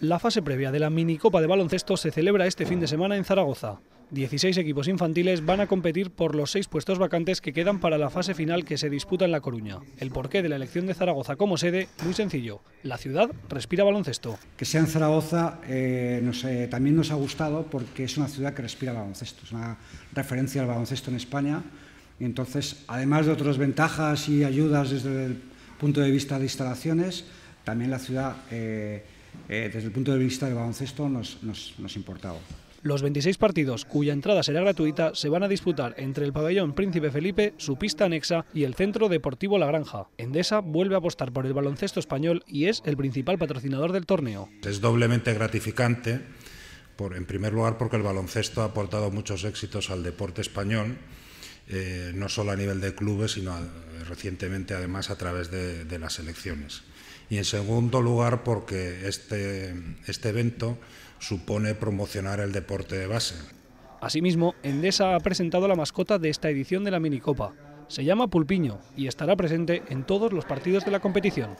La fase previa de la minicopa de baloncesto se celebra este fin de semana en Zaragoza. 16 equipos infantiles van a competir por los seis puestos vacantes que quedan para la fase final que se disputa en La Coruña. El porqué de la elección de Zaragoza como sede, muy sencillo. La ciudad respira baloncesto. Que sea en Zaragoza eh, eh, también nos ha gustado porque es una ciudad que respira baloncesto. Es una referencia al baloncesto en España. Y entonces, además de otras ventajas y ayudas desde el punto de vista de instalaciones, también la ciudad... Eh, eh, desde el punto de vista del baloncesto nos, nos, nos importaba. Los 26 partidos, cuya entrada será gratuita, se van a disputar entre el pabellón Príncipe Felipe, su pista anexa y el Centro Deportivo La Granja. Endesa vuelve a apostar por el baloncesto español y es el principal patrocinador del torneo. Es doblemente gratificante, por, en primer lugar porque el baloncesto ha aportado muchos éxitos al deporte español, eh, no solo a nivel de clubes, sino a, recientemente además a través de, las elecciones. Y en segundo lugar porque este, este evento supone promocionar el deporte de base. Asimismo, Endesa ha presentado la mascota de esta edición de la Minicopa. Se llama Pulpiño y estará presente en todos los partidos de la competición.